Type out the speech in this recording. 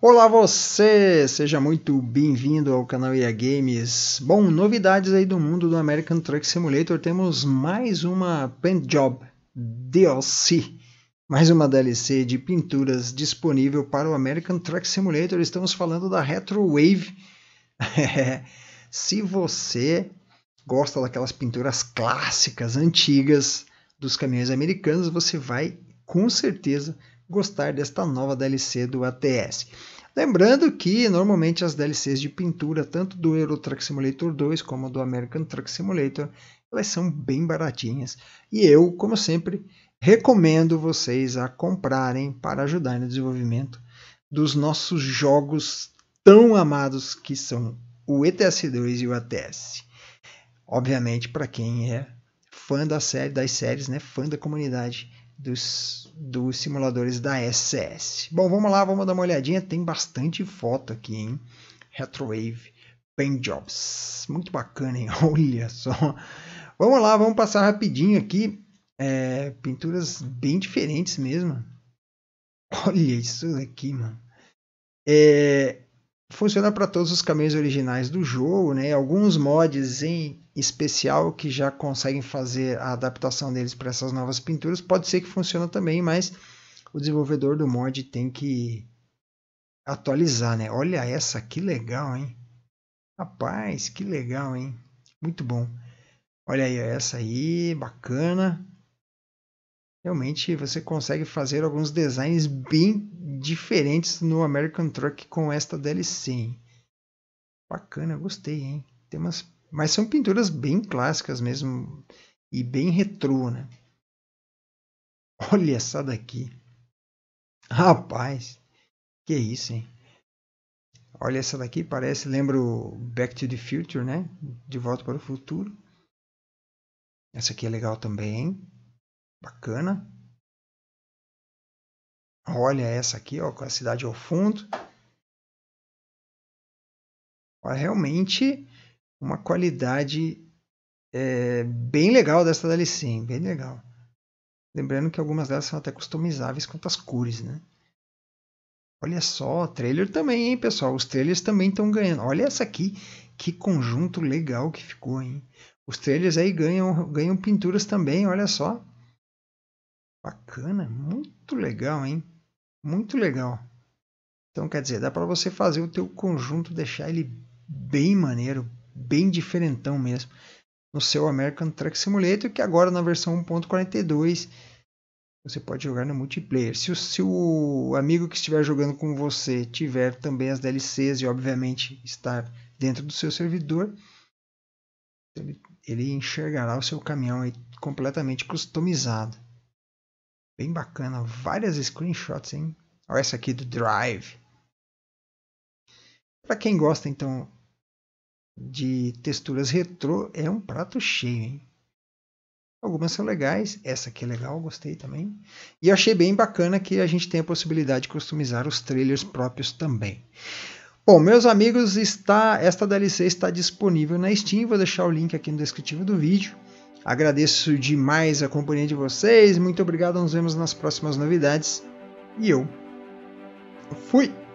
Olá você, seja muito bem-vindo ao canal IA Games. Bom, novidades aí do mundo do American Truck Simulator, temos mais uma Paint Job DLC, mais uma DLC de pinturas disponível para o American Truck Simulator. Estamos falando da Retro Wave. Se você gosta daquelas pinturas clássicas, antigas dos caminhões americanos, você vai com certeza gostar desta nova DLC do ATS. Lembrando que normalmente as DLCs de pintura, tanto do Euro Truck Simulator 2 como do American Truck Simulator, elas são bem baratinhas. E eu, como sempre, recomendo vocês a comprarem para ajudar no desenvolvimento dos nossos jogos tão amados que são o ETS2 e o ATS. Obviamente, para quem é fã da série, das séries, né, fã da comunidade dos, dos simuladores da SS. Bom, vamos lá, vamos dar uma olhadinha. Tem bastante foto aqui, hein? Retrowave Paint Jobs. Muito bacana, hein? Olha só. Vamos lá, vamos passar rapidinho aqui. É, pinturas bem diferentes mesmo. Olha isso aqui, mano. É, Funciona para todos os caminhos originais do jogo, né? Alguns mods em especial que já conseguem fazer a adaptação deles para essas novas pinturas, pode ser que funcione também, mas o desenvolvedor do mod tem que atualizar, né? Olha essa, que legal, hein? Rapaz, que legal, hein? Muito bom. Olha aí, essa aí, bacana realmente você consegue fazer alguns designs bem diferentes no American Truck com esta DLC. Hein? Bacana, gostei, hein? Tem umas... Mas são pinturas bem clássicas mesmo e bem retrô, né? Olha essa daqui. Rapaz, que isso, hein? Olha essa daqui, parece, lembra o Back to the Future, né? De Volta para o Futuro. Essa aqui é legal também, hein? Bacana. Olha essa aqui, ó, com a cidade ao fundo. Olha, realmente uma qualidade é, bem legal dessa DLC, hein? bem legal. Lembrando que algumas delas são até customizáveis quanto às cores, né? Olha só, trailer também, hein, pessoal? Os trailers também estão ganhando. Olha essa aqui, que conjunto legal que ficou, hein? Os trailers aí ganham, ganham pinturas também, olha só. Bacana, muito legal, hein? Muito legal. Então, quer dizer, dá para você fazer o teu conjunto, deixar ele bem maneiro, bem diferentão mesmo, no seu American Truck Simulator, que agora na versão 1.42 você pode jogar no multiplayer. Se o, seu amigo que estiver jogando com você tiver também as DLCs e obviamente estar dentro do seu servidor, ele, ele enxergará o seu caminhão completamente customizado. Bem bacana, várias screenshots, hein? Olha essa aqui do Drive. Para quem gosta então de texturas retrô, é um prato cheio, hein? Algumas são legais, essa aqui é legal, gostei também. E achei bem bacana que a gente tem a possibilidade de customizar os trailers próprios também. Bom, meus amigos, está esta DLC está disponível na Steam, vou deixar o link aqui no descritivo do vídeo. Agradeço demais a companhia de vocês. Muito obrigado. Nos vemos nas próximas novidades. E eu fui!